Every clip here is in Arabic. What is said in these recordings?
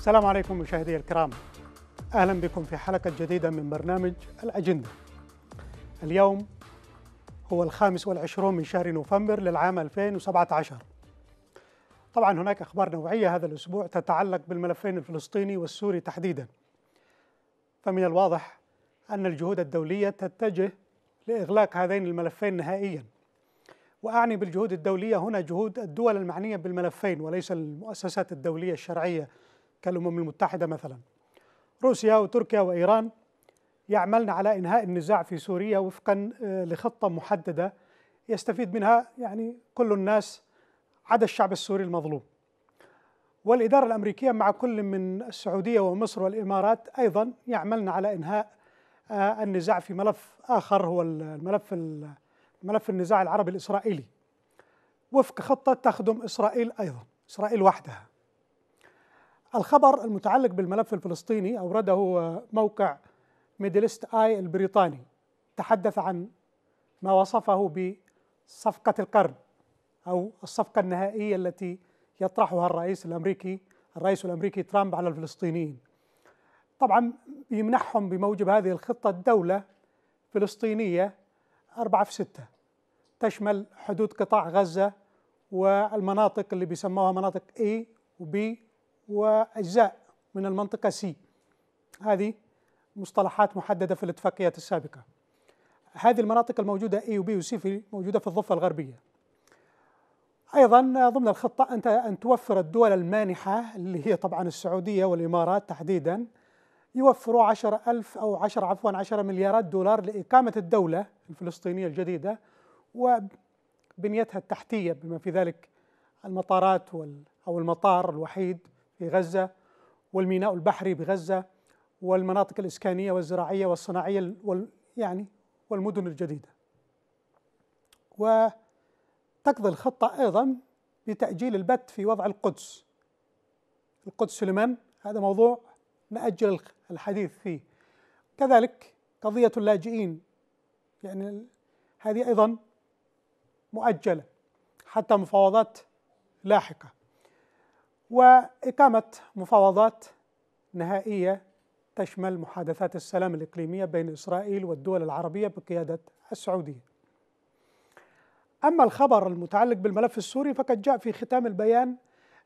السلام عليكم مشاهدي الكرام أهلا بكم في حلقة جديدة من برنامج الأجندة اليوم هو الخامس والعشرون من شهر نوفمبر للعام 2017 طبعا هناك أخبار نوعية هذا الأسبوع تتعلق بالملفين الفلسطيني والسوري تحديدا فمن الواضح أن الجهود الدولية تتجه لإغلاق هذين الملفين نهائيا وأعني بالجهود الدولية هنا جهود الدول المعنية بالملفين وليس المؤسسات الدولية الشرعية كالامم المتحده مثلا روسيا وتركيا وايران يعملن على انهاء النزاع في سوريا وفقا آه، لخطه محدده يستفيد منها يعني كل الناس عدا الشعب السوري المظلوم. والاداره الامريكيه مع كل من السعوديه ومصر والامارات ايضا يعملن على انهاء آه، النزاع في ملف اخر هو الملف ملف النزاع العربي الاسرائيلي. وفق خطه تخدم اسرائيل ايضا، اسرائيل وحدها. الخبر المتعلق بالملف الفلسطيني أورده آه، موقع ميدلست آي البريطاني تحدث عن ما وصفه بصفقة القرن أو الصفقة النهائية التي يطرحها الرئيس الأمريكي الرئيس الأمريكي ترامب على الفلسطينيين طبعا يمنحهم بموجب هذه الخطة دولة فلسطينية أربعة في ستة تشمل حدود قطاع غزة والمناطق اللي بيسموها مناطق A B وأجزاء من المنطقة سي هذه مصطلحات محددة في الاتفاقيات السابقة هذه المناطق الموجودة A و B و C في موجودة في الضفة الغربية أيضا ضمن الخطة أنت أن توفر الدول المانحة اللي هي طبعا السعودية والإمارات تحديدا يوفروا عشر ألف أو عشر عفوا عشر مليارات دولار لإقامة الدولة الفلسطينية الجديدة وبنيتها التحتية بما في ذلك المطارات أو المطار الوحيد في غزة والميناء البحري بغزة والمناطق الإسكانية والزراعية والصناعية وال يعني والمدن الجديدة وتقضي الخطة أيضا بتأجيل البت في وضع القدس القدس لمن؟ هذا موضوع نأجل الحديث فيه كذلك قضية اللاجئين يعني هذه أيضا مؤجلة حتى مفاوضات لاحقة وإقامة مفاوضات نهائية تشمل محادثات السلام الإقليمية بين إسرائيل والدول العربية بقيادة السعودية أما الخبر المتعلق بالملف السوري فقد جاء في ختام البيان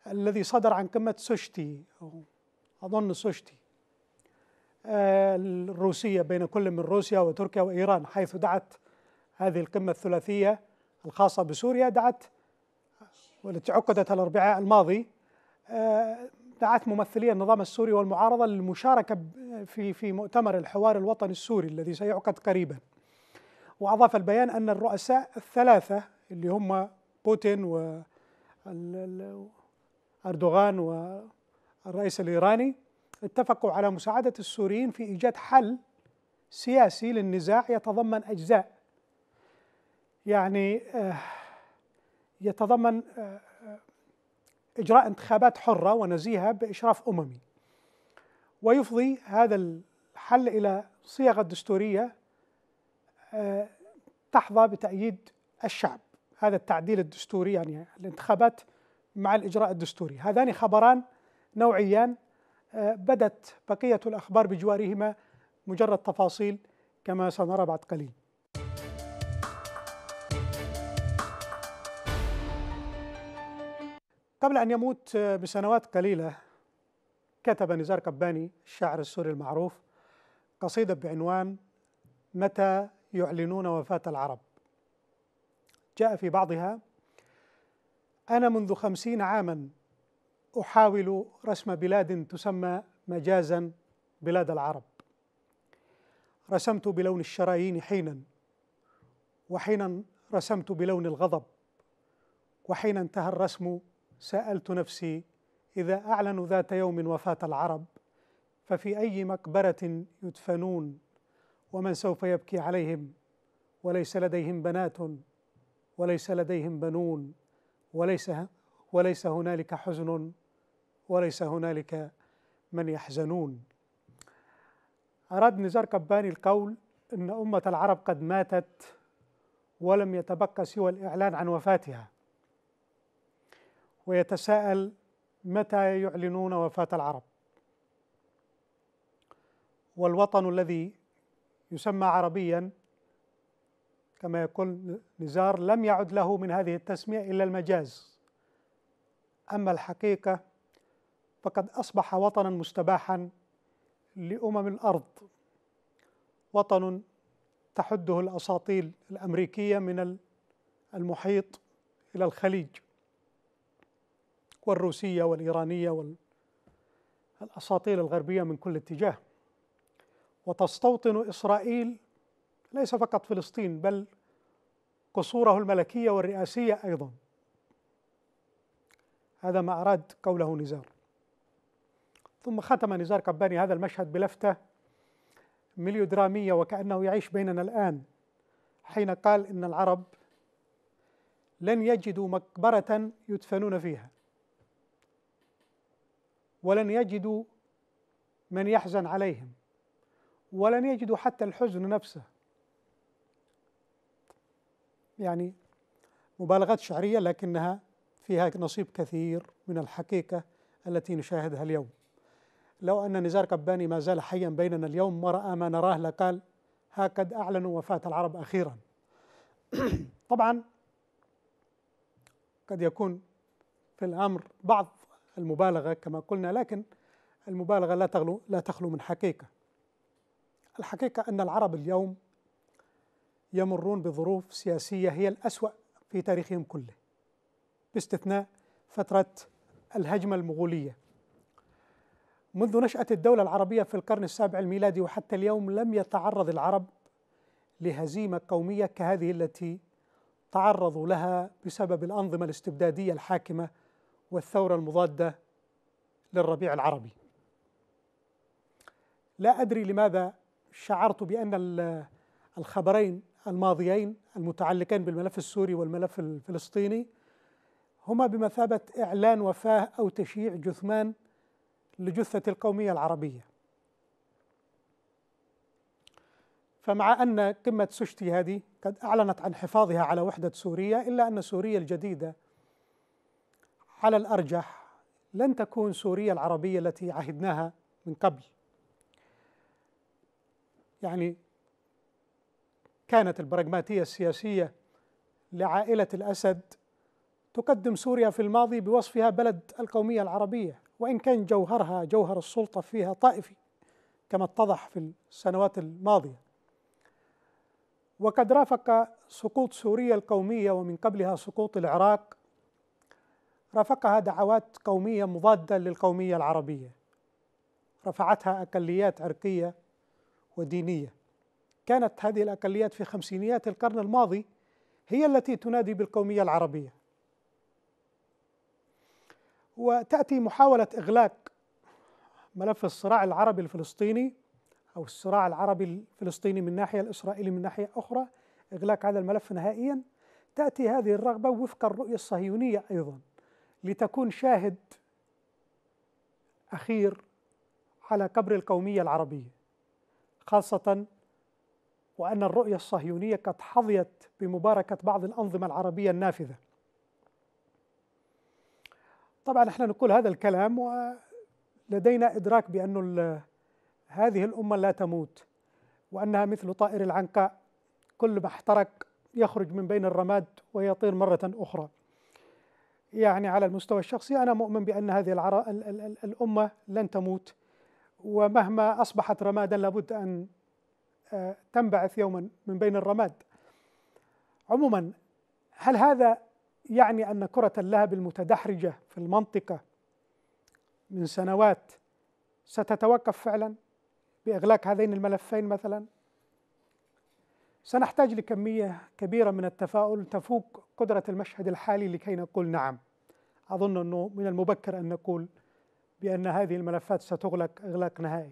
الذي صدر عن قمة سوشتي أظن سوشتي آه، الروسية بين كل من روسيا وتركيا وإيران حيث دعت هذه القمة الثلاثية الخاصة بسوريا دعت والتي عقدت الأربعاء الماضي دعت ممثلي النظام السوري والمعارضة للمشاركة في في مؤتمر الحوار الوطني السوري الذي سيعقد قريبا وأضاف البيان أن الرؤساء الثلاثة اللي هم بوتين و أردوغان والرئيس الإيراني اتفقوا على مساعدة السوريين في إيجاد حل سياسي للنزاع يتضمن أجزاء يعني آه، يتضمن آه، إجراء انتخابات حرة ونزيهة بإشراف أممي ويفضي هذا الحل إلى صياغة دستورية آه، تحظى بتأييد الشعب هذا التعديل الدستوري يعني الانتخابات مع الإجراء الدستوري هذان خبران نوعيان آه، بدت بقية الأخبار بجوارهما مجرد تفاصيل كما سنرى بعد قليل قبل أن يموت آه، بسنوات قليلة كتب نزار قباني الشاعر السوري المعروف قصيدة بعنوان متى يعلنون وفاة العرب جاء في بعضها أنا منذ خمسين عاما أحاول رسم بلاد تسمى مجازا بلاد العرب رسمت بلون الشرايين حينا وحينا رسمت بلون الغضب وحين انتهى الرسم سالت نفسي اذا اعلنوا ذات يوم وفاه العرب ففي اي مقبره يدفنون ومن سوف يبكي عليهم وليس لديهم بنات وليس لديهم بنون وليس وليس هنالك حزن وليس هنالك من يحزنون أراد نزار كباني القول أن أمة العرب قد ماتت ولم يتبقى سوى الإعلان عن وفاتها ويتساءل متى يعلنون وفاة العرب والوطن الذي يسمى عربيا كما يقول نزار لم يعد له من هذه التسمية إلا المجاز أما الحقيقة فقد أصبح وطنا مستباحا لأمم الأرض وطن تحده الأساطيل الأمريكية من المحيط إلى الخليج والروسية والإيرانية والأساطيل الغربية من كل اتجاه وتستوطن إسرائيل ليس فقط فلسطين بل قصوره الملكية والرئاسية أيضا هذا ما أراد قوله نزار ثم ختم نزار قباني هذا المشهد بلفتة مليودرامية وكأنه يعيش بيننا الآن حين قال إن العرب لن يجدوا مقبرة يدفنون فيها ولن يجدوا من يحزن عليهم ولن يجدوا حتى الحزن نفسه يعني مبالغات شعريه لكنها فيها نصيب كثير من الحقيقه التي نشاهدها اليوم لو ان نزار قباني ما زال حيا بيننا اليوم وراى ما نراه لقال ها قد اعلنوا وفاه العرب اخيرا طبعا قد يكون في الامر بعض المبالغة كما قلنا لكن المبالغة لا تخلو لا تخلو من حقيقة الحقيقة أن العرب اليوم يمرون بظروف سياسية هي الأسوأ في تاريخهم كله باستثناء فترة الهجمة المغولية منذ نشأة الدولة العربية في القرن السابع الميلادي وحتى اليوم لم يتعرض العرب لهزيمة قومية كهذه التي تعرضوا لها بسبب الأنظمة الاستبدادية الحاكمة والثورة المضادة للربيع العربي لا أدري لماذا شعرت بأن الخبرين الماضيين المتعلقين بالملف السوري والملف الفلسطيني هما بمثابة إعلان وفاة أو تشييع جثمان لجثة القومية العربية فمع أن قمة سوشتي هذه قد أعلنت عن حفاظها على وحدة سوريا إلا أن سوريا الجديدة على الارجح لن تكون سوريا العربيه التي عهدناها من قبل يعني كانت البراغماتيه السياسيه لعائله الاسد تقدم سوريا في الماضي بوصفها بلد القوميه العربيه وان كان جوهرها جوهر السلطه فيها طائفي كما اتضح في السنوات الماضيه وقد رافق سقوط سوريا القوميه ومن قبلها سقوط العراق رافقها دعوات قومية مضادة للقومية العربية رفعتها أقليات عرقية ودينية كانت هذه الأقليات في خمسينيات القرن الماضي هي التي تنادي بالقومية العربية وتأتي محاولة إغلاق ملف الصراع العربي الفلسطيني أو الصراع العربي الفلسطيني من ناحية الإسرائيلي من ناحية أخرى إغلاق هذا الملف نهائيا تأتي هذه الرغبة وفق الرؤية الصهيونية أيضا لتكون شاهد أخير على قبر القومية العربية خاصة وأن الرؤية الصهيونية قد حظيت بمباركة بعض الأنظمة العربية النافذة طبعا احنا نقول هذا الكلام ولدينا إدراك بأن هذه الأمة لا تموت وأنها مثل طائر العنقاء كل ما احترق يخرج من بين الرماد ويطير مرة أخرى يعني على المستوى الشخصي أنا مؤمن بأن هذه العر... ال... ال... ال... الأمة لن تموت ومهما أصبحت رمادا لابد أن آه، تنبعث يوما من بين الرماد عموما هل هذا يعني أن كرة اللهب المتدحرجة في المنطقة من سنوات ستتوقف فعلا بإغلاق هذين الملفين مثلا سنحتاج لكمية كبيرة من التفاؤل تفوق قدرة المشهد الحالي لكي نقول نعم أظن أنه من المبكر أن نقول بأن هذه الملفات ستغلق إغلاق نهائي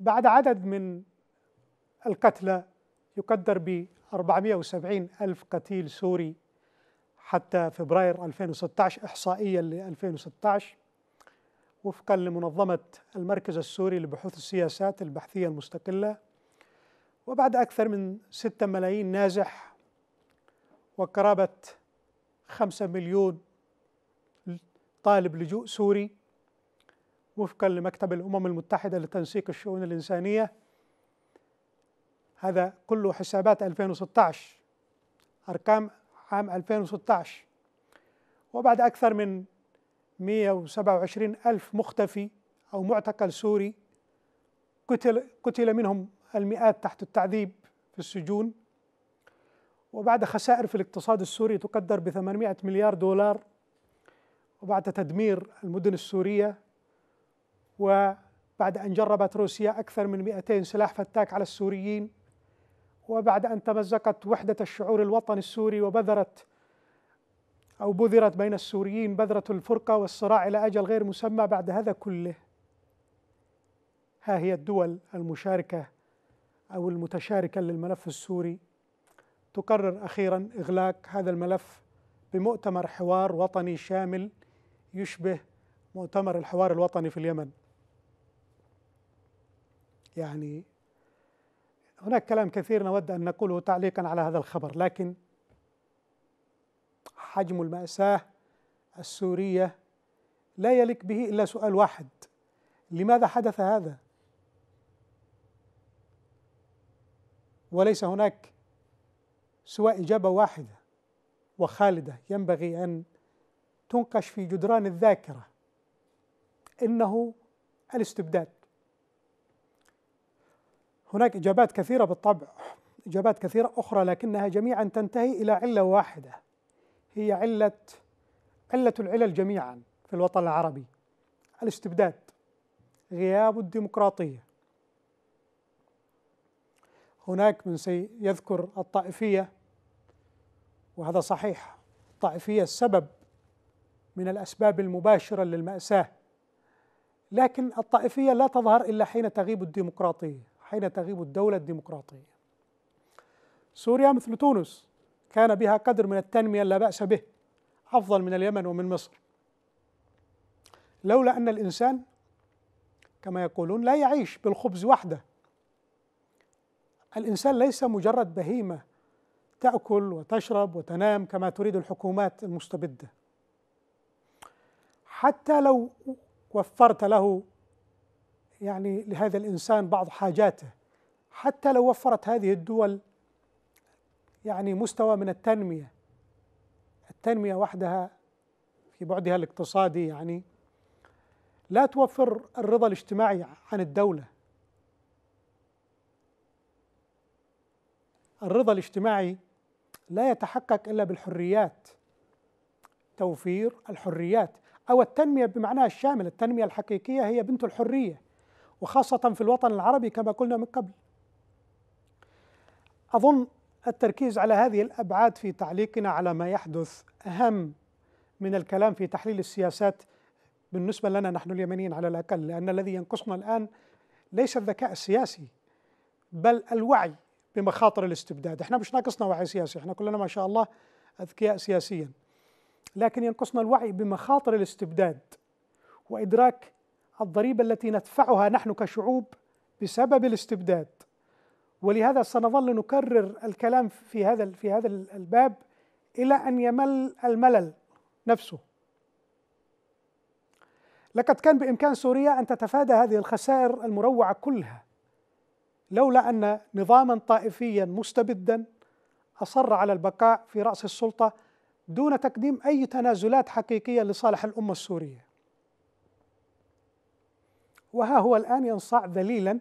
بعد عدد من القتلى يقدر ب 470 ألف قتيل سوري حتى فبراير 2016 إحصائيا ل 2016 وفقا لمنظمة المركز السوري لبحوث السياسات البحثية المستقلة وبعد أكثر من 6 ملايين نازح وقرابة 5 مليون طالب لجوء سوري وفقا لمكتب الأمم المتحدة لتنسيق الشؤون الإنسانية هذا كله حسابات 2016 أرقام عام 2016 وبعد أكثر من 127 ألف مختفي أو معتقل سوري قتل, قتل منهم المئات تحت التعذيب في السجون وبعد خسائر في الاقتصاد السوري تقدر ب 800 مليار دولار وبعد تدمير المدن السورية وبعد أن جربت روسيا أكثر من 200 سلاح فتاك على السوريين وبعد أن تمزقت وحدة الشعور الوطني السوري وبذرت أو بذرت بين السوريين بذرة الفرقة والصراع إلى أجل غير مسمى بعد هذا كله ها هي الدول المشاركة أو المتشاركة للملف السوري تقرر أخيرا إغلاق هذا الملف بمؤتمر حوار وطني شامل يشبه مؤتمر الحوار الوطني في اليمن يعني هناك كلام كثير نود أن نقوله تعليقا على هذا الخبر لكن حجم المأساة السورية لا يليق به إلا سؤال واحد لماذا حدث هذا؟ وليس هناك سوى إجابة واحدة وخالدة ينبغي أن تنقش في جدران الذاكرة إنه الاستبداد هناك إجابات كثيرة بالطبع إجابات كثيرة أخرى لكنها جميعا تنتهي إلى علة واحدة هي علة علة العلل جميعا في الوطن العربي الاستبداد غياب الديمقراطية هناك من سيذكر الطائفية وهذا صحيح الطائفية السبب من الأسباب المباشرة للمأساة لكن الطائفية لا تظهر إلا حين تغيب الديمقراطية حين تغيب الدولة الديمقراطية سوريا مثل تونس كان بها قدر من التنمية لا بأس به أفضل من اليمن ومن مصر لولا أن الإنسان كما يقولون لا يعيش بالخبز وحده الإنسان ليس مجرد بهيمة تأكل وتشرب وتنام كما تريد الحكومات المستبدة حتى لو وفرت له يعني لهذا الإنسان بعض حاجاته حتى لو وفرت هذه الدول يعني مستوى من التنمية التنمية وحدها في بعدها الاقتصادي يعني لا توفر الرضا الاجتماعي عن الدولة الرضا الاجتماعي لا يتحقق إلا بالحريات توفير الحريات أو التنمية بمعناها الشامل التنمية الحقيقية هي بنت الحرية وخاصة في الوطن العربي كما قلنا من قبل أظن التركيز على هذه الابعاد في تعليقنا على ما يحدث اهم من الكلام في تحليل السياسات بالنسبه لنا نحن اليمنيين على الاقل لان الذي ينقصنا الان ليس الذكاء السياسي بل الوعي بمخاطر الاستبداد، احنا مش ناقصنا وعي سياسي، احنا كلنا ما شاء الله اذكياء سياسيا. لكن ينقصنا الوعي بمخاطر الاستبداد وادراك الضريبه التي ندفعها نحن كشعوب بسبب الاستبداد ولهذا سنظل نكرر الكلام في هذا في هذا الباب الى ان يمل الملل نفسه. لقد كان بامكان سوريا ان تتفادى هذه الخسائر المروعه كلها لولا ان نظاما طائفيا مستبدا اصر على البقاء في راس السلطه دون تقديم اي تنازلات حقيقيه لصالح الامه السوريه. وها هو الان ينصاع ذليلا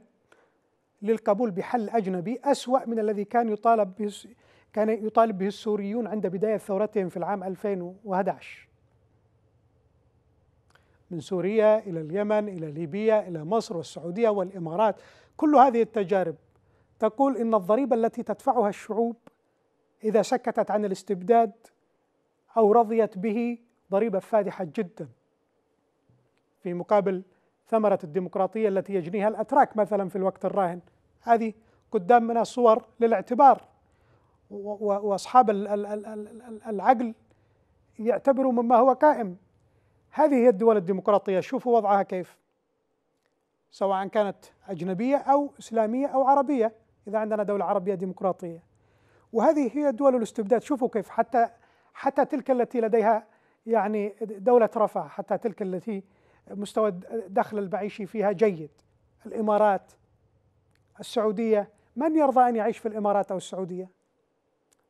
للقبول بحل أجنبي أسوأ من الذي كان يطالب به كان يطالب به السوريون عند بداية ثورتهم في العام 2011 من سوريا إلى اليمن إلى ليبيا إلى مصر والسعودية والإمارات كل هذه التجارب تقول إن الضريبة التي تدفعها الشعوب إذا سكتت عن الاستبداد أو رضيت به ضريبة فادحة جدا في مقابل ثمرة الديمقراطية التي يجنيها الأتراك مثلا في الوقت الراهن هذه قدامنا صور للاعتبار وأصحاب العقل يعتبروا مما هو قائم هذه هي الدول الديمقراطية شوفوا وضعها كيف سواء كانت أجنبية أو إسلامية أو عربية إذا عندنا دولة عربية ديمقراطية وهذه هي دول الاستبداد شوفوا كيف حتى حتى تلك التي لديها يعني دولة رفاه حتى تلك التي مستوى الدخل المعيشي فيها جيد الامارات السعوديه من يرضى ان يعيش في الامارات او السعوديه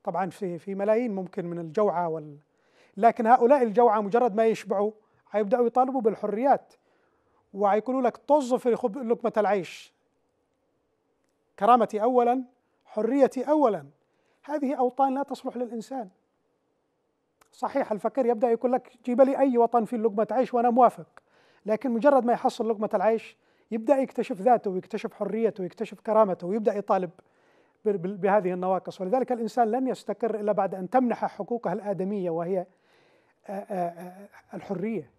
طبعا في في ملايين ممكن من الجوعى وال لكن هؤلاء الجوعى مجرد ما يشبعوا هيبداوا يطالبوا بالحريات وهيقولوا لك طز في لقمه العيش كرامتي اولا حريتي اولا هذه اوطان لا تصلح للانسان صحيح الفقير يبدا يقول لك جيب لي اي وطن فيه لقمه عيش وانا موافق لكن مجرد ما يحصل لقمة العيش يبدأ يكتشف ذاته ويكتشف حريته ويكتشف كرامته ويبدأ يطالب بهذه النواقص ولذلك الإنسان لن يستقر إلا بعد أن تمنح حقوقه الآدمية وهي الحرية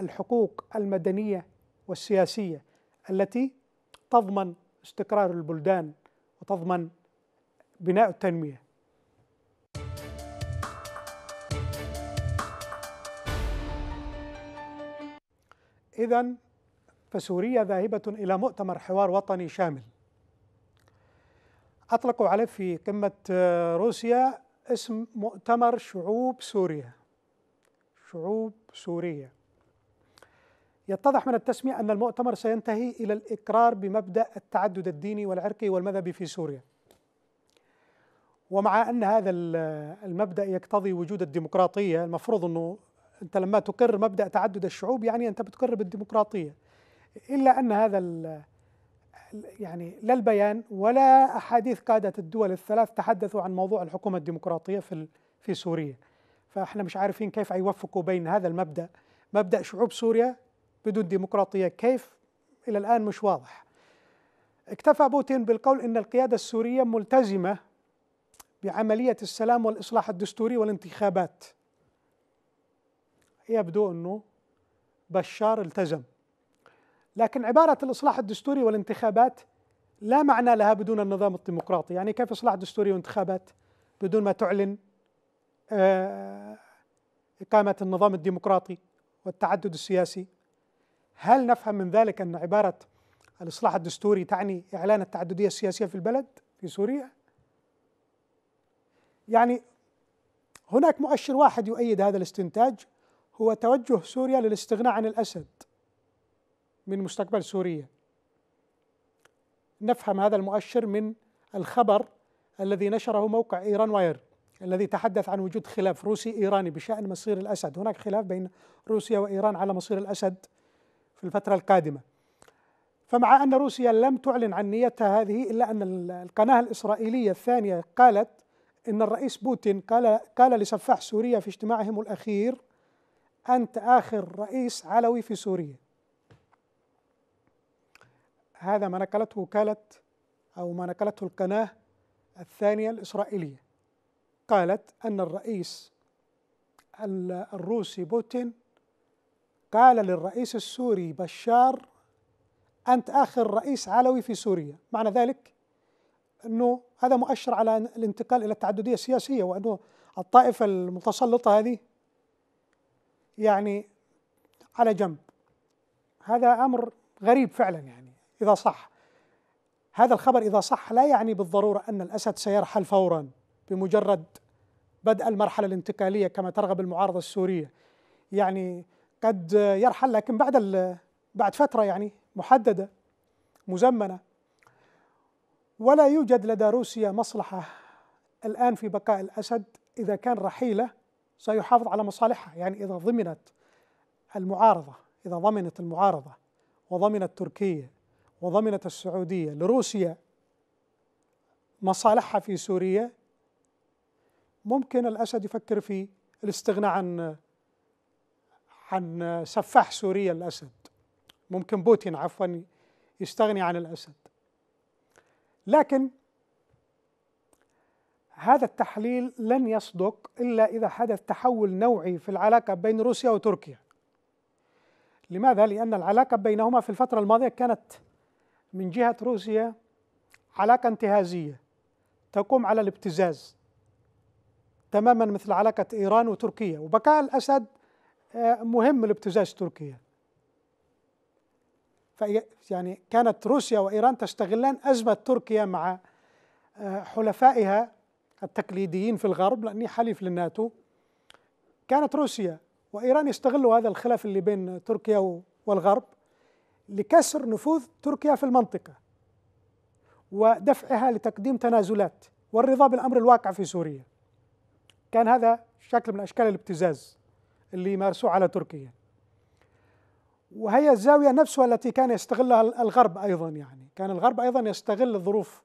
الحقوق المدنية والسياسية التي تضمن استقرار البلدان وتضمن بناء التنميه إذا فسوريا ذاهبة إلى مؤتمر حوار وطني شامل أطلقوا عليه في قمة آه، روسيا اسم مؤتمر شعوب سوريا شعوب سوريا يتضح من التسمية أن المؤتمر سينتهي إلى الإقرار بمبدأ التعدد الديني والعرقي والمذهبي في سوريا ومع أن هذا آه، المبدأ يقتضي وجود الديمقراطية المفروض أنه أنت لما تقر مبدأ تعدد الشعوب يعني أنت بتقر بالديمقراطية إلا أن هذا يعني لا البيان ولا أحاديث قادة الدول الثلاث تحدثوا عن موضوع الحكومة الديمقراطية في في سوريا فاحنا مش عارفين كيف يوفقوا بين هذا المبدأ مبدأ شعوب سوريا بدون ديمقراطية كيف إلى الآن مش واضح اكتفى بوتين بالقول إن القيادة السورية ملتزمة بعملية السلام والإصلاح الدستوري والانتخابات يبدو انه بشار التزم لكن عباره الاصلاح الدستوري والانتخابات لا معنى لها بدون النظام الديمقراطي يعني كيف اصلاح دستوري وانتخابات بدون ما تعلن آه، اقامه النظام الديمقراطي والتعدد السياسي هل نفهم من ذلك ان عباره الاصلاح الدستوري تعني اعلان التعدديه السياسيه في البلد في سوريا يعني هناك مؤشر واحد يؤيد هذا الاستنتاج هو توجه سوريا للاستغناء عن الأسد من مستقبل سوريا نفهم هذا المؤشر من الخبر الذي نشره موقع إيران واير الذي تحدث عن وجود خلاف روسي إيراني بشأن مصير الأسد هناك خلاف بين روسيا وإيران على مصير الأسد في الفترة القادمة فمع أن روسيا لم تعلن عن نيتها هذه إلا أن القناة الإسرائيلية الثانية قالت إن الرئيس بوتين قال, قال لسفاح سوريا في اجتماعهم الأخير أنت آخر رئيس علوي في سوريا هذا ما نقلته وكالة أو ما نقلته القناة الثانية الإسرائيلية قالت أن الرئيس الروسي بوتين قال للرئيس السوري بشار أنت آخر رئيس علوي في سوريا معنى ذلك أنه هذا مؤشر على الانتقال إلى التعددية السياسية وأنه الطائفة المتسلطة هذه يعني على جنب هذا امر غريب فعلا يعني اذا صح هذا الخبر اذا صح لا يعني بالضروره ان الاسد سيرحل فورا بمجرد بدء المرحله الانتقاليه كما ترغب المعارضه السوريه يعني قد يرحل لكن بعد بعد فتره يعني محدده مزمنه ولا يوجد لدى روسيا مصلحه الان في بقاء الاسد اذا كان رحيله سيحافظ على مصالحها يعني إذا ضمنت المعارضة إذا ضمنت المعارضة وضمنت تركيا وضمنت السعودية لروسيا مصالحها في سوريا ممكن الأسد يفكر في الاستغناء عن عن سفاح سوريا الأسد ممكن بوتين عفوا يستغني عن الأسد لكن هذا التحليل لن يصدق الا اذا حدث تحول نوعي في العلاقه بين روسيا وتركيا. لماذا؟ لان العلاقه بينهما في الفتره الماضيه كانت من جهه روسيا علاقه انتهازيه تقوم على الابتزاز تماما مثل علاقه ايران وتركيا وبقاء الاسد آه، مهم لابتزاز تركيا. يعني كانت روسيا وايران تستغلان ازمه تركيا مع آه، حلفائها التقليديين في الغرب لأني حليف للناتو كانت روسيا وإيران يستغلوا هذا الخلاف اللي بين تركيا والغرب لكسر نفوذ تركيا في المنطقة ودفعها لتقديم تنازلات والرضا بالأمر الواقع في سوريا كان هذا شكل من أشكال الابتزاز اللي يمارسوه على تركيا وهي الزاوية نفسها التي كان يستغلها الغرب أيضا يعني كان الغرب أيضا يستغل ظروف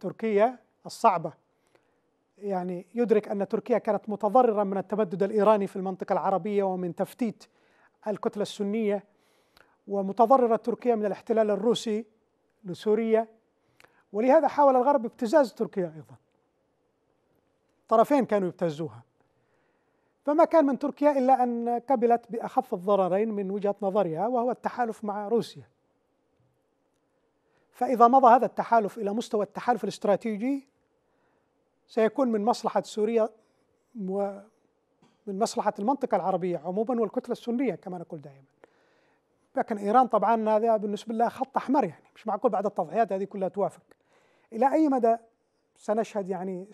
تركيا الصعبة يعني يدرك أن تركيا كانت متضررة من التمدد الإيراني في المنطقة العربية ومن تفتيت الكتلة السنية ومتضررة تركيا من الاحتلال الروسي لسوريا ولهذا حاول الغرب ابتزاز تركيا أيضا طرفين كانوا يبتزوها فما كان من تركيا إلا أن قبلت بأخف الضررين من وجهة نظرها وهو التحالف مع روسيا فإذا مضى هذا التحالف إلى مستوى التحالف الاستراتيجي سيكون من مصلحة سوريا ومن مصلحة المنطقة العربية عموما والكتلة السنية كما نقول دائما لكن إيران طبعا هذا بالنسبة لها خط أحمر يعني مش معقول بعد التضحيات هذه كلها توافق إلى أي مدى سنشهد يعني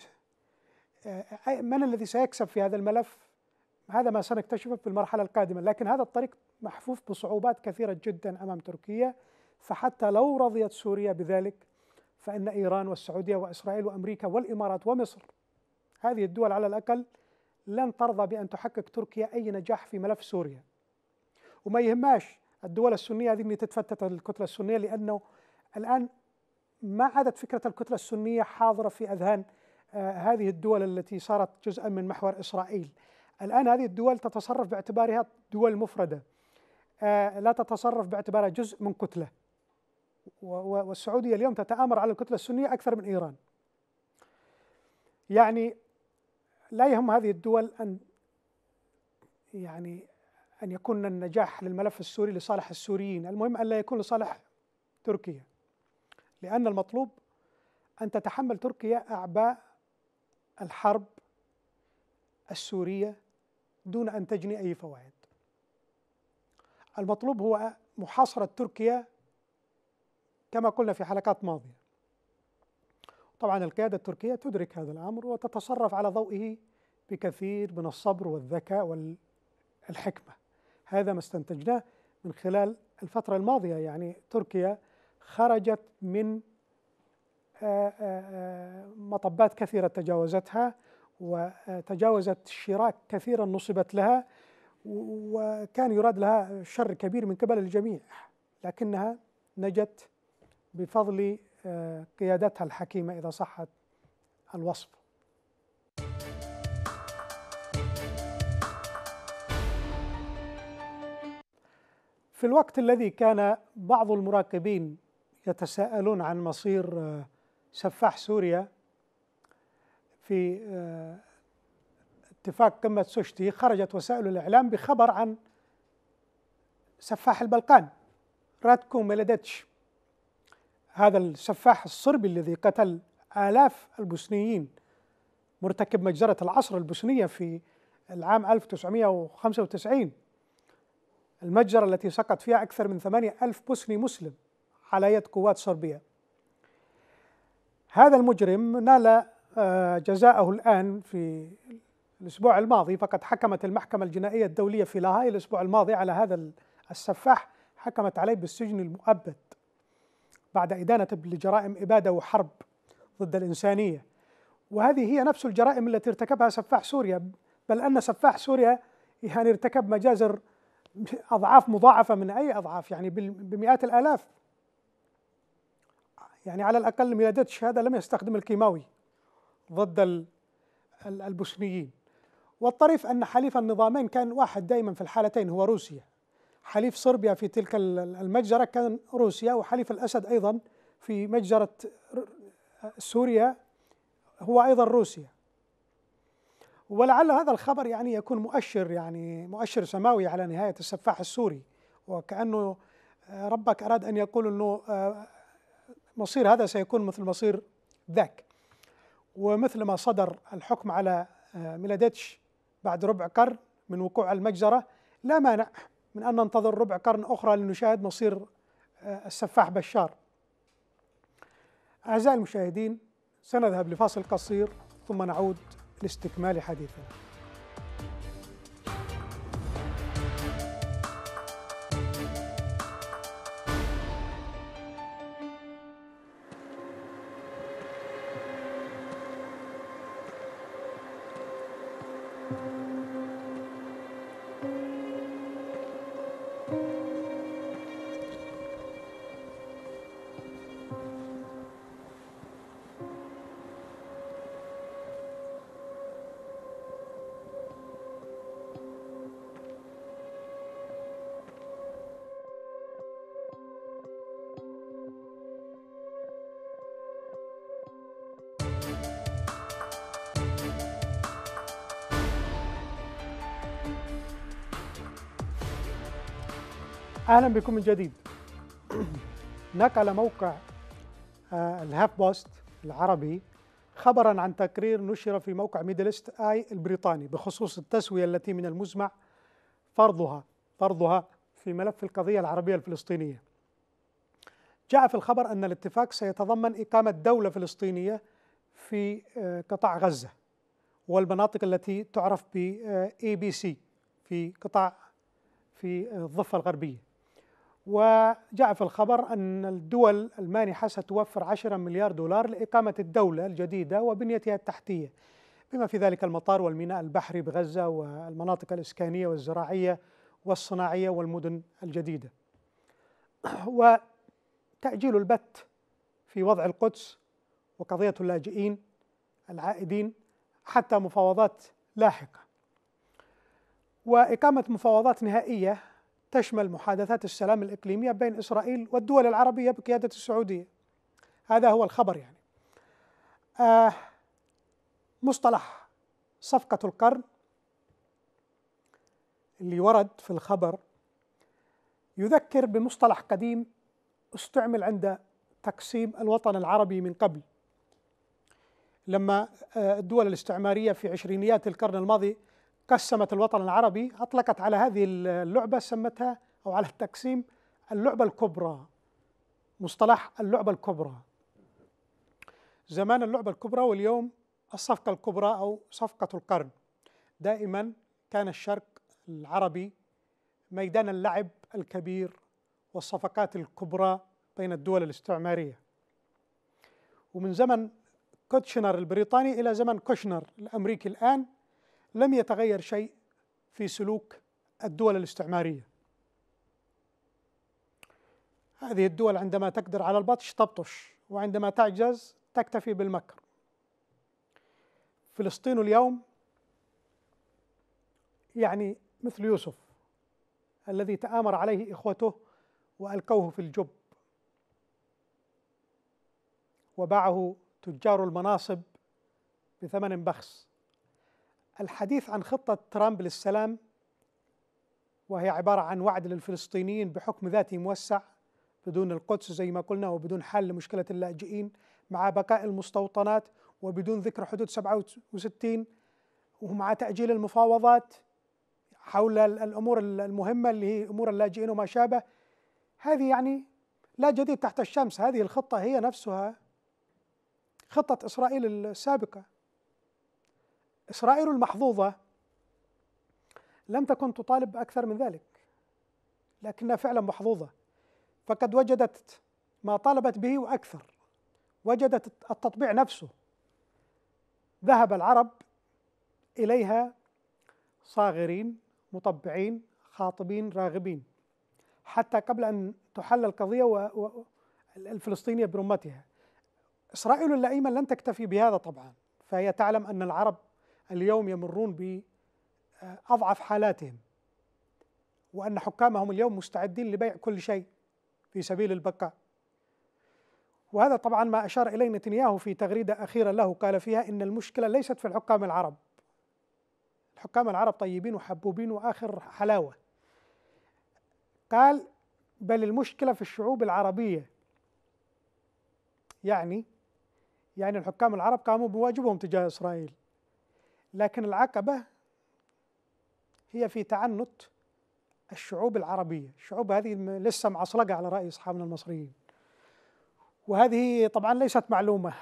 آه، آه، من الذي سيكسب في هذا الملف هذا ما سنكتشفه في المرحلة القادمة لكن هذا الطريق محفوف بصعوبات كثيرة جدا أمام تركيا فحتى لو رضيت سوريا بذلك فإن إيران والسعودية وإسرائيل وأمريكا والإمارات ومصر هذه الدول على الأقل لن ترضى بأن تحقق تركيا أي نجاح في ملف سوريا وما يهماش الدول السنية هذه تتفتت الكتلة السنية لأنه الآن ما عادت فكرة الكتلة السنية حاضرة في أذهان آه، هذه الدول التي صارت جزءا من محور إسرائيل الآن هذه الدول تتصرف باعتبارها دول مفردة آه، لا تتصرف باعتبارها جزء من كتلة والسعودية اليوم تتآمر على الكتلة السنية أكثر من إيران يعني لا يهم هذه الدول أن يعني أن يكون النجاح للملف السوري لصالح السوريين المهم أن لا يكون لصالح تركيا لأن المطلوب أن تتحمل تركيا أعباء الحرب السورية دون أن تجني أي فوائد المطلوب هو محاصرة تركيا كما قلنا في حلقات ماضية طبعا القيادة التركية تدرك هذا الأمر وتتصرف على ضوئه بكثير من الصبر والذكاء والحكمة هذا ما استنتجناه من خلال الفترة الماضية يعني تركيا خرجت من آه، آه، آه، مطبات كثيرة تجاوزتها وتجاوزت شراك كثيرا نصبت لها وكان يراد لها شر كبير من قبل الجميع لكنها نجت بفضل آه، قيادتها الحكيمة إذا صحت الوصف في الوقت الذي كان بعض المراقبين يتساءلون عن مصير آه، سفاح سوريا في آه، اتفاق قمة سوشتي خرجت وسائل الإعلام بخبر عن سفاح البلقان راتكو ميلاديتش هذا السفاح الصربي الذي قتل آلاف البوسنيين مرتكب مجزرة العصر البوسنية في العام 1995 المجزرة التي سقط فيها أكثر من 8000 بوسني مسلم على يد قوات صربية هذا المجرم نال آه، جزاءه الآن في الأسبوع الماضي فقد حكمت المحكمة الجنائية الدولية في لاهاي الأسبوع الماضي على هذا السفاح حكمت عليه بالسجن المؤبد بعد إدانة لجرائم إبادة وحرب ضد الإنسانية وهذه هي نفس الجرائم التي ارتكبها سفاح سوريا بل أن سفاح سوريا يعني ارتكب مجازر أضعاف مضاعفة من أي أضعاف يعني بمئات الآلاف يعني على الأقل ميلادات هذا لم يستخدم الكيماوي ضد البوسنيين والطريف أن حليف النظامين كان واحد دائما في الحالتين هو روسيا حليف صربيا في تلك المجزرة كان روسيا وحليف الأسد أيضا في مجزرة سوريا هو أيضا روسيا ولعل هذا الخبر يعني يكون مؤشر يعني مؤشر سماوي على نهاية السفاح السوري وكأنه آه، ربك أراد أن يقول أنه آه، مصير هذا سيكون مثل مصير ذاك ومثل ما صدر الحكم على آه، ميلاديتش بعد ربع قرن من وقوع المجزرة لا مانع من أن ننتظر ربع قرن أخرى لنشاهد مصير آه، السفاح بشار أعزائي المشاهدين سنذهب لفاصل قصير ثم نعود لاستكمال حديثنا اهلا بكم من جديد هناك على موقع آه، الهاف بوست العربي خبرا عن تقرير نشر في موقع ميدلست اي البريطاني بخصوص التسويه التي من المزمع فرضها فرضها في ملف القضيه العربيه الفلسطينيه. جاء في الخبر ان الاتفاق سيتضمن اقامه دوله فلسطينيه في آه، قطاع غزه والمناطق التي تعرف ب اي بي سي في قطاع في الضفه الغربيه. وجاء في الخبر أن الدول المانحة ستوفر 10 مليار دولار لإقامة الدولة الجديدة وبنيتها التحتية بما في ذلك المطار والميناء البحري بغزة والمناطق الإسكانية والزراعية والصناعية والمدن الجديدة وتأجيل البت في وضع القدس وقضية اللاجئين العائدين حتى مفاوضات لاحقة وإقامة مفاوضات نهائية تشمل محادثات السلام الإقليمية بين إسرائيل والدول العربية بقيادة السعودية هذا هو الخبر يعني آه مصطلح صفقة القرن اللي ورد في الخبر يذكر بمصطلح قديم استعمل عند تقسيم الوطن العربي من قبل لما آه، الدول الاستعمارية في عشرينيات القرن الماضي قسمت الوطن العربي أطلقت على هذه اللعبة سمتها أو على التقسيم اللعبة الكبرى مصطلح اللعبة الكبرى زمان اللعبة الكبرى واليوم الصفقة الكبرى أو صفقة القرن دائما كان الشرق العربي ميدان اللعب الكبير والصفقات الكبرى بين الدول الاستعمارية ومن زمن كوتشنر البريطاني إلى زمن كوشنر الأمريكي الآن لم يتغير شيء في سلوك الدول الاستعماريه هذه الدول عندما تقدر على البطش تبطش وعندما تعجز تكتفي بالمكر فلسطين اليوم يعني مثل يوسف الذي تآمر عليه إخوته وألقوه في الجب وباعه تجار المناصب بثمن بخس الحديث عن خطة ترامب للسلام وهي عبارة عن وعد للفلسطينيين بحكم ذاتي موسع بدون القدس زي ما قلنا وبدون حل لمشكلة اللاجئين مع بقاء المستوطنات وبدون ذكر حدود 67 ومع تأجيل المفاوضات حول الأمور المهمة اللي هي أمور اللاجئين وما شابه هذه يعني لا جديد تحت الشمس هذه الخطة هي نفسها خطة إسرائيل السابقة إسرائيل المحظوظة لم تكن تطالب أكثر من ذلك لكنها فعلا محظوظة فقد وجدت ما طالبت به وأكثر وجدت التطبيع نفسه ذهب العرب إليها صاغرين مطبعين خاطبين راغبين حتى قبل أن تحل القضية و... الفلسطينية برمتها إسرائيل اللئيمة لن تكتفي بهذا طبعا فهي تعلم أن العرب اليوم يمرون بأضعف حالاتهم وأن حكامهم اليوم مستعدين لبيع كل شيء في سبيل البقاء وهذا طبعا ما أشار إليه نتنياهو في تغريدة أخيرة له قال فيها إن المشكلة ليست في الحكام العرب الحكام العرب طيبين وحبوبين وآخر حلاوة قال بل المشكلة في الشعوب العربية يعني يعني الحكام العرب قاموا بواجبهم تجاه إسرائيل لكن العقبة هي في تعنت الشعوب العربية الشعوب هذه لسه معصلقة على رأي أصحابنا المصريين وهذه طبعا ليست معلومة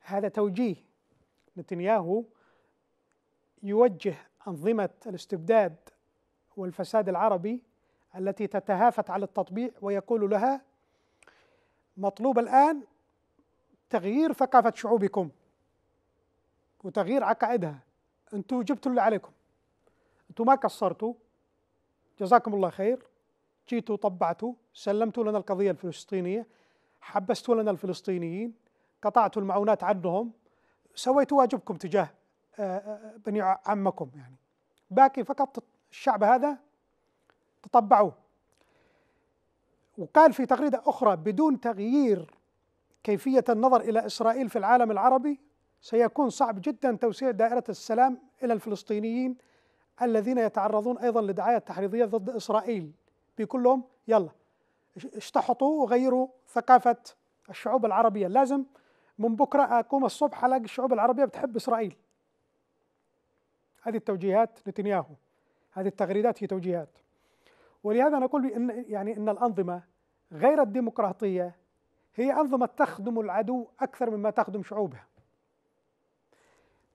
هذا توجيه نتنياهو يوجه أنظمة الاستبداد والفساد العربي التي تتهافت على التطبيع ويقول لها مطلوب الآن تغيير ثقافة شعوبكم وتغيير عقائدها انتوا جبتوا اللي عليكم انتوا ما قصرتوا جزاكم الله خير جيتوا طبعتوا سلمتوا لنا القضيه الفلسطينيه حبستوا لنا الفلسطينيين قطعتوا المعونات عنهم سويتوا واجبكم تجاه آه، آه، بني عمكم يعني باقي فقط الشعب هذا تطبعوه وقال في تغريده اخرى بدون تغيير كيفيه النظر الى اسرائيل في العالم العربي سيكون صعب جدا توسيع دائرة السلام إلى الفلسطينيين الذين يتعرضون أيضا لدعاية تحريضية ضد إسرائيل بكلهم يلا اشتحطوا وغيروا ثقافة الشعوب العربية لازم من بكرة أقوم الصبح ألاقي الشعوب العربية بتحب إسرائيل هذه التوجيهات نتنياهو هذه التغريدات هي توجيهات ولهذا نقول إن يعني إن الأنظمة غير الديمقراطية هي أنظمة تخدم العدو أكثر مما تخدم شعوبها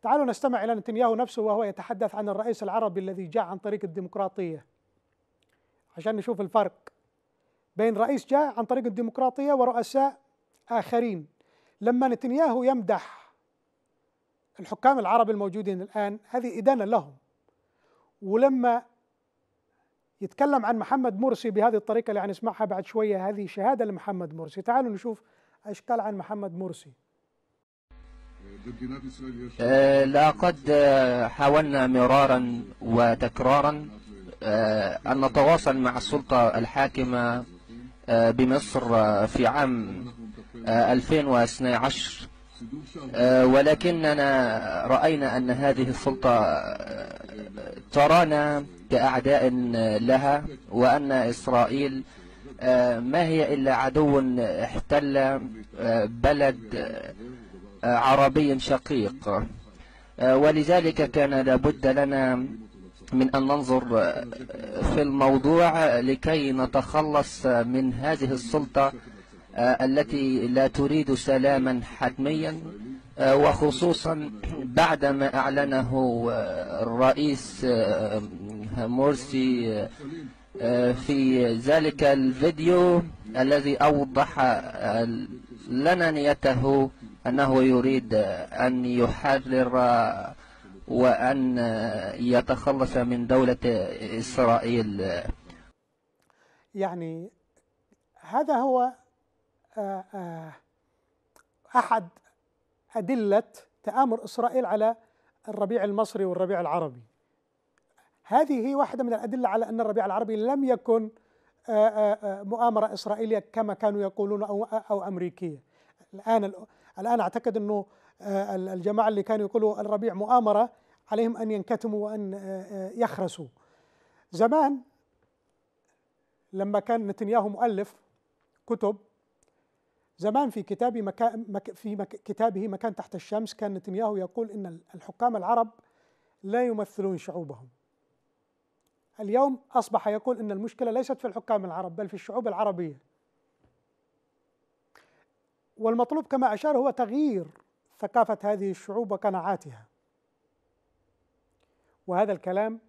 تعالوا نستمع إلى نتنياهو نفسه وهو يتحدث عن الرئيس العربي الذي جاء عن طريق الديمقراطية عشان نشوف الفرق بين رئيس جاء عن طريق الديمقراطية ورؤساء آخرين لما نتنياهو يمدح الحكام العرب الموجودين الآن هذه إدانة لهم ولما يتكلم عن محمد مرسي بهذه الطريقة اللي هنسمعها بعد شوية هذه شهادة لمحمد مرسي تعالوا نشوف أشكال عن محمد مرسي آه، لقد حاولنا مرارا وتكرارا آه، أن نتواصل مع السلطة الحاكمة آه، بمصر في عام 2012 ولكننا رأينا أن هذه السلطة ترانا كأعداء لها وأن إسرائيل ما هي إلا عدو احتل بلد آه، عربي شقيق آه، ولذلك كان لابد لنا من أن ننظر آه، في الموضوع لكي نتخلص من هذه السلطة التي لا تريد سلاما حتميا وخصوصا بعدما أعلنه الرئيس مرسي في ذلك الفيديو الذي أوضح لنا نيته أنه يريد أن يحرر وأن يتخلص من دولة إسرائيل يعني هذا هو آه، آه، أحد أدلة تآمر إسرائيل على الربيع المصري والربيع العربي هذه هي واحدة من الأدلة على أن الربيع العربي لم يكن آه، مؤامرة إسرائيلية كما كانوا يقولون أو أمريكية الآن الآن أعتقد أنه آه، الجماعة اللي كانوا يقولوا الربيع مؤامرة عليهم أن ينكتموا وأن آه، آه، يخرسوا زمان لما كان نتنياهو مؤلف كتب زمان في كتاب مكا مك في مك كتابه مكان تحت الشمس كان نتنياهو يقول ان الحكام العرب لا يمثلون شعوبهم. اليوم اصبح يقول ان المشكله ليست في الحكام العرب بل في الشعوب العربيه. والمطلوب كما أشار هو تغيير ثقافة هذه الشعوب وقناعاتها وهذا الكلام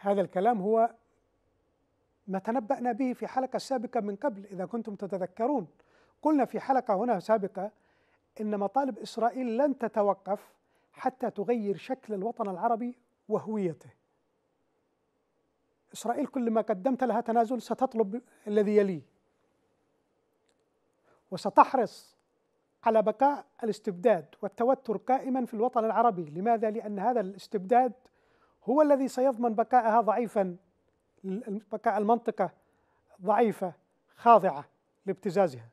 هذا الكلام هو ما تنبأنا به في حلقة سابقة من قبل إذا كنتم تتذكرون قلنا في حلقة هنا سابقة إن مطالب إسرائيل لن تتوقف حتى تغير شكل الوطن العربي وهويته إسرائيل كل ما قدمت لها تنازل ستطلب الذي يليه وستحرص على بقاء الاستبداد والتوتر قائما في الوطن العربي لماذا؟ لأن هذا الاستبداد هو الذي سيضمن بقاءها ضعيفا بقاء المنطقة ضعيفة خاضعة لابتزازها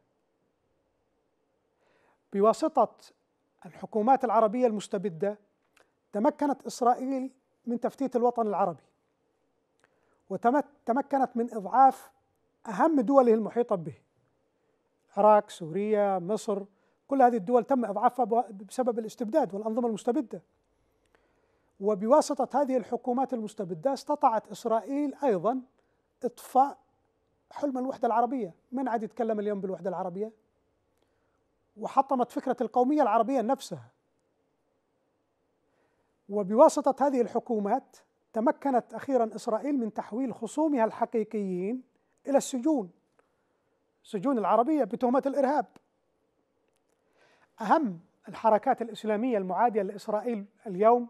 بواسطة الحكومات العربية المستبدة تمكنت إسرائيل من تفتيت الوطن العربي وتمكنت من إضعاف أهم دوله المحيطة به العراق سوريا مصر كل هذه الدول تم إضعافها بسبب الاستبداد والأنظمة المستبدة وبواسطة هذه الحكومات المستبدة استطاعت إسرائيل أيضا إطفاء حلم الوحدة العربية من عاد يتكلم اليوم بالوحدة العربية وحطمت فكرة القومية العربية نفسها وبواسطة هذه الحكومات تمكنت أخيرا إسرائيل من تحويل خصومها الحقيقيين إلى السجون سجون العربية بتهمة الإرهاب أهم الحركات الإسلامية المعادية لإسرائيل اليوم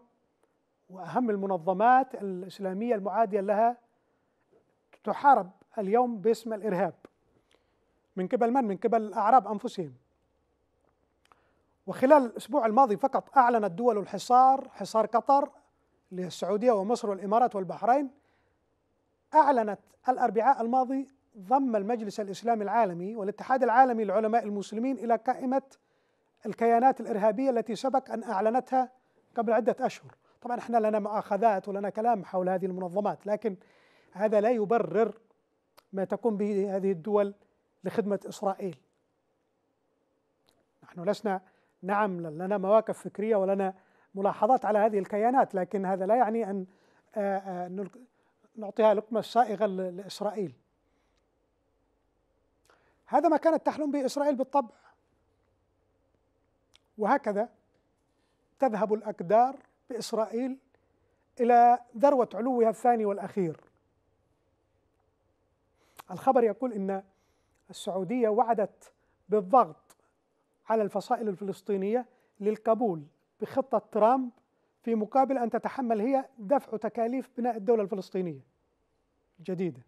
وأهم المنظمات الإسلامية المعادية لها تحارب اليوم باسم الإرهاب من قبل من؟ من قبل الأعراب أنفسهم وخلال الأسبوع الماضي فقط أعلنت دول الحصار حصار قطر اللي هي السعودية ومصر والإمارات والبحرين أعلنت الأربعاء الماضي ضم المجلس الاسلامي العالمي والاتحاد العالمي لعلماء المسلمين الى قائمه الكيانات الارهابيه التي سبق ان اعلنتها قبل عده اشهر، طبعا احنا لنا مؤاخذات ولنا كلام حول هذه المنظمات لكن هذا لا يبرر ما تقوم به هذه الدول لخدمه اسرائيل. نحن لسنا نعم لنا مواقف فكريه ولنا ملاحظات على هذه الكيانات لكن هذا لا يعني ان آه، آه، نعطيها لقمه سائغه لاسرائيل. هذا ما كانت تحلم به إسرائيل بالطبع وهكذا تذهب الاقدار بإسرائيل إلى ذروة علوها الثاني والأخير الخبر يقول إن السعودية وعدت بالضغط على الفصائل الفلسطينية للقبول بخطة ترامب في مقابل أن تتحمل هي دفع تكاليف بناء الدولة الفلسطينية الجديدة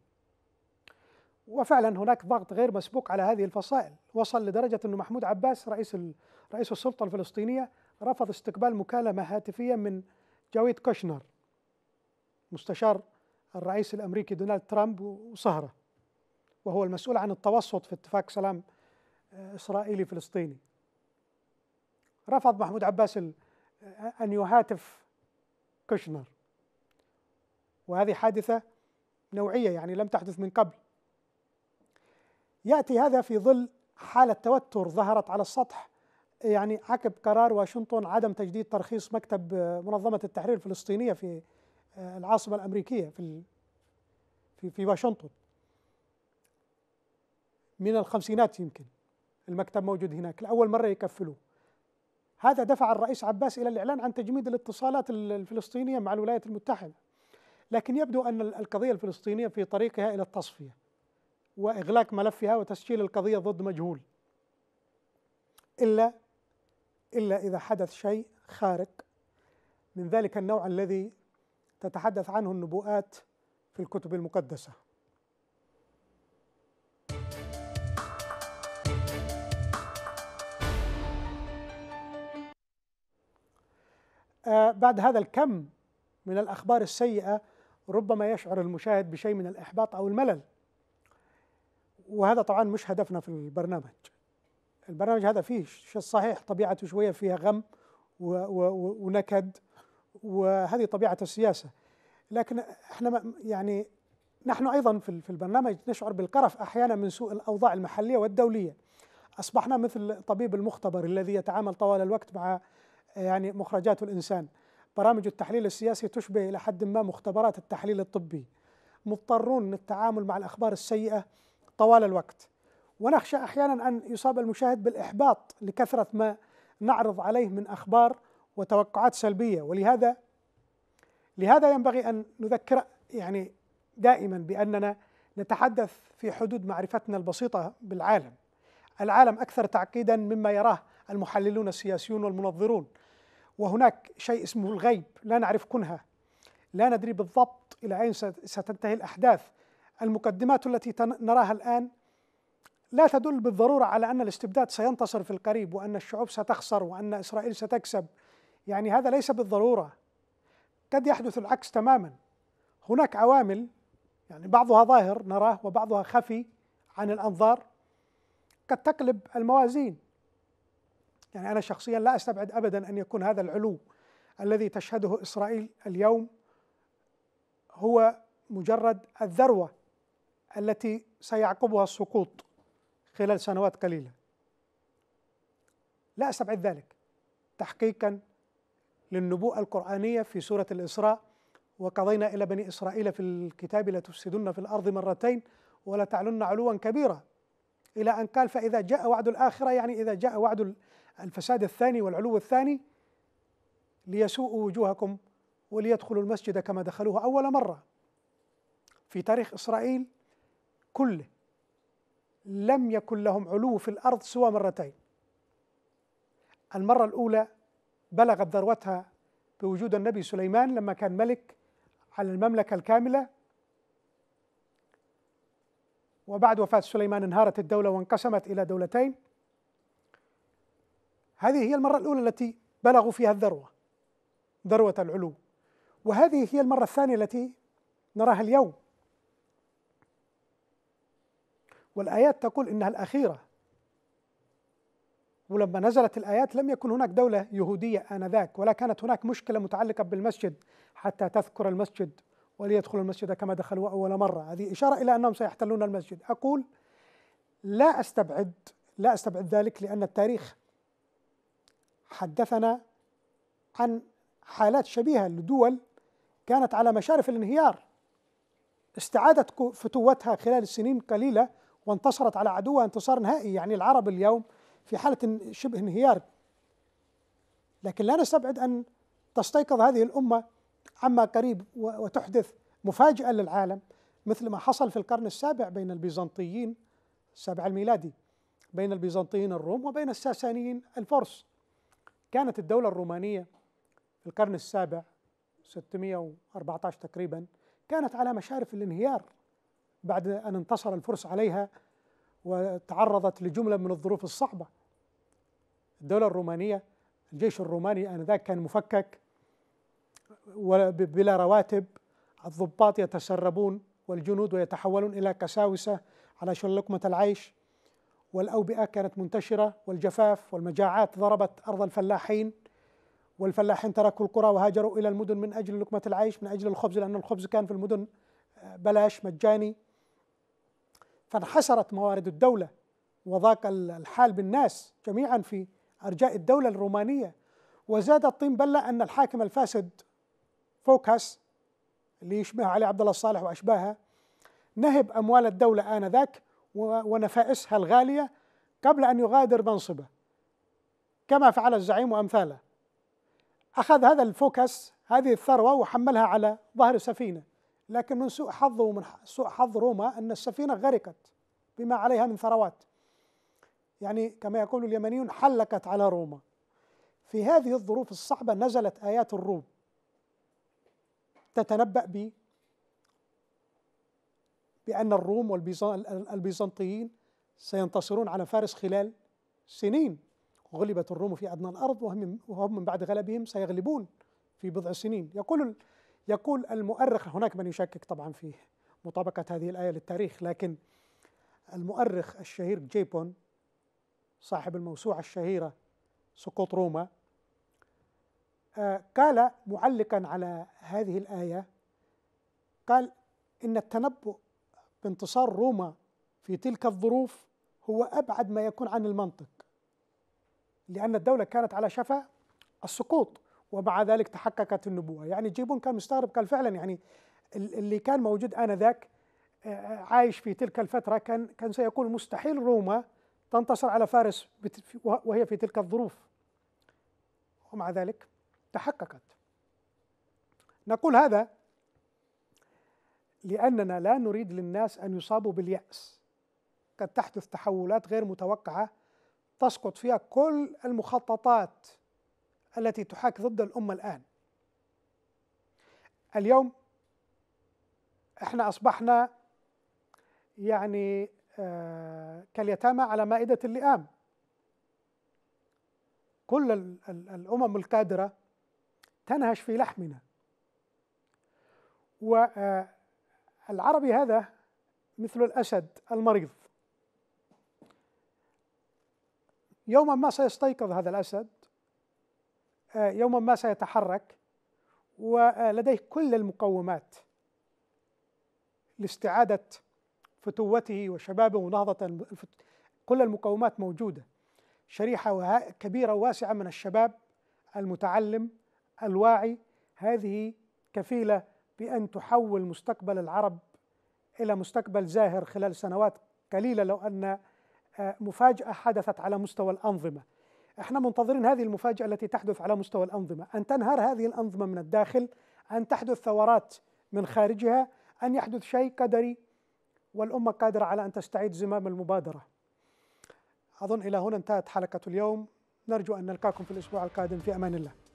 وفعلا هناك ضغط غير مسبوق على هذه الفصائل وصل لدرجة أن محمود عباس رئيس رئيس السلطة الفلسطينية رفض استقبال مكالمة هاتفية من جاويد كوشنر مستشار الرئيس الأمريكي دونالد ترامب وصهرة وهو المسؤول عن التوسط في اتفاق سلام آه، إسرائيلي فلسطيني رفض محمود عباس آه، أن يهاتف كوشنر وهذه حادثة نوعية يعني لم تحدث من قبل ياتي هذا في ظل حاله توتر ظهرت على السطح يعني عقب قرار واشنطن عدم تجديد ترخيص مكتب آه، منظمه التحرير الفلسطينيه في آه، العاصمه الامريكيه في في في واشنطن من الخمسينات يمكن المكتب موجود هناك لأول مرة يكفلوه هذا دفع الرئيس عباس إلى الإعلان عن تجميد الاتصالات الفلسطينية مع الولايات المتحدة لكن يبدو أن القضية الفلسطينية في طريقها إلى التصفية وإغلاق ملفها وتسجيل القضية ضد مجهول إلا إلا إذا حدث شيء خارق من ذلك النوع الذي تتحدث عنه النبوءات في الكتب المقدسه آه، بعد هذا الكم من الأخبار السيئة ربما يشعر المشاهد بشيء من الإحباط أو الملل وهذا طبعا مش هدفنا في البرنامج البرنامج هذا فيه شيء صحيح طبيعته شويه فيها غم ونكد وهذه طبيعه السياسه لكن احنا يعني نحن ايضا في البرنامج نشعر بالقرف احيانا من سوء الاوضاع المحليه والدوليه اصبحنا مثل طبيب المختبر الذي يتعامل طوال الوقت مع يعني مخرجات الانسان برامج التحليل السياسي تشبه الى حد ما مختبرات التحليل الطبي مضطرون للتعامل مع الاخبار السيئه طوال الوقت ونخشى احيانا ان يصاب المشاهد بالاحباط لكثره ما نعرض عليه من اخبار وتوقعات سلبيه ولهذا لهذا ينبغي ان نذكر يعني دائما باننا نتحدث في حدود معرفتنا البسيطه بالعالم. العالم اكثر تعقيدا مما يراه المحللون السياسيون والمنظرون. وهناك شيء اسمه الغيب لا نعرف كنهه. لا ندري بالضبط الى اين ستنتهي الاحداث المقدمات التي نراها الآن لا تدل بالضرورة على أن الاستبداد سينتصر في القريب وأن الشعوب ستخسر وأن إسرائيل ستكسب يعني هذا ليس بالضرورة قد يحدث العكس تماما هناك عوامل يعني بعضها ظاهر نراه وبعضها خفي عن الأنظار قد تقلب الموازين يعني أنا شخصيا لا أستبعد أبدا أن يكون هذا العلو الذي تشهده إسرائيل اليوم هو مجرد الذروة التي سيعقبها السقوط خلال سنوات قليله لا استبعد ذلك تحقيقا للنبوءه القرانيه في سوره الاسراء وقضينا الى بني اسرائيل في الكتاب لتفسدن في الارض مرتين تعلن علوا كبيرا الى ان قال فاذا جاء وعد الاخره يعني اذا جاء وعد الفساد الثاني والعلو الثاني ليسوءوا وجوهكم وليدخلوا المسجد كما دخلوه اول مره في تاريخ اسرائيل كله لم يكن لهم علو في الأرض سوى مرتين المرة الأولى بلغت ذروتها بوجود النبي سليمان لما كان ملك على المملكة الكاملة وبعد وفاة سليمان انهارت الدولة وانقسمت إلى دولتين هذه هي المرة الأولى التي بلغوا فيها الذروة ذروة العلو وهذه هي المرة الثانية التي نراها اليوم والآيات تقول إنها الأخيرة ولما نزلت الآيات لم يكن هناك دولة يهودية آنذاك ولا كانت هناك مشكلة متعلقة بالمسجد حتى تذكر المسجد وليدخلوا المسجد كما دخلوا أول مرة هذه إشارة إلى أنهم سيحتلون المسجد أقول لا أستبعد لا أستبعد ذلك لأن التاريخ حدثنا عن حالات شبيهة لدول كانت على مشارف الانهيار استعادت فتوتها خلال سنين قليلة وانتصرت على عدوها انتصار نهائي يعني العرب اليوم في حالة شبه انهيار لكن لا نستبعد أن تستيقظ هذه الأمة عما قريب وتحدث مفاجأة للعالم مثل ما حصل في القرن السابع بين البيزنطيين السابع الميلادي بين البيزنطيين الروم وبين الساسانيين الفرس كانت الدولة الرومانية في القرن السابع 614 تقريبا كانت على مشارف الانهيار بعد أن انتصر الفرس عليها وتعرضت لجملة من الظروف الصعبة الدولة الرومانية الجيش الروماني آنذاك كان مفكك بلا رواتب الضباط يتسربون والجنود ويتحولون إلى كساوسة على شل لقمة العيش والأوبئة كانت منتشرة والجفاف والمجاعات ضربت أرض الفلاحين والفلاحين تركوا القرى وهاجروا إلى المدن من أجل لقمة العيش من أجل الخبز لأن الخبز كان في المدن آه، بلاش مجاني فانحسرت موارد الدولة وضاق الحال بالناس جميعا في أرجاء الدولة الرومانية وزاد الطين بلة أن الحاكم الفاسد فوكاس اللي يشبه علي عبد الله الصالح وأشباهه نهب أموال الدولة آنذاك ونفائسها الغالية قبل أن يغادر منصبه كما فعل الزعيم وأمثاله أخذ هذا الفوكس هذه الثروة وحملها على ظهر سفينة لكن من سوء حظه ومن سوء حظ روما أن السفينة غرقت بما عليها من ثروات يعني كما يقول اليمنيون حلكت على روما في هذه الظروف الصعبة نزلت آيات الروم تتنبأ ب بأن الروم والبيزنطيين سينتصرون على فارس خلال سنين غلبت الروم في أدنى الأرض وهم من بعد غلبهم سيغلبون في بضع سنين يقول يقول المؤرخ هناك من يشكك طبعا في مطابقة هذه الآية للتاريخ لكن المؤرخ الشهير جيبون صاحب الموسوعة الشهيرة سقوط روما آه، قال معلقا على هذه الآية قال إن التنبؤ بانتصار روما في تلك الظروف هو أبعد ما يكون عن المنطق لأن الدولة كانت على شفا السقوط ومع ذلك تحققت النبوة يعني جيبون كان مستغرب قال فعلا يعني اللي كان موجود آنذاك آه، آه، عايش في تلك الفترة كان كان سيقول مستحيل روما تنتصر على فارس وهي في تلك الظروف ومع ذلك تحققت نقول هذا لأننا لا نريد للناس أن يصابوا باليأس قد تحدث تحولات غير متوقعة تسقط فيها كل المخططات التي تحاك ضد الأمة الآن اليوم احنا أصبحنا يعني آه، كاليتامى على مائدة اللئام كل الأمم القادرة تنهش في لحمنا والعربي آه، هذا مثل الأسد المريض يوما ما سيستيقظ هذا الأسد آه، يوما ما سيتحرك ولديه كل المقومات لاستعادة فتوته وشبابه ونهضة كل المقومات موجودة شريحة كبيرة واسعة من الشباب المتعلم الواعي هذه كفيلة بأن تحول مستقبل العرب إلى مستقبل زاهر خلال سنوات قليلة لو أن آه، مفاجأة حدثت على مستوى الأنظمة احنا منتظرين هذه المفاجأة التي تحدث على مستوى الأنظمة أن تنهار هذه الأنظمة من الداخل أن تحدث ثورات من خارجها أن يحدث شيء قدري والأمة قادرة على أن تستعيد زمام المبادرة أظن إلى هنا انتهت حلقة اليوم نرجو أن نلقاكم في الأسبوع القادم في أمان الله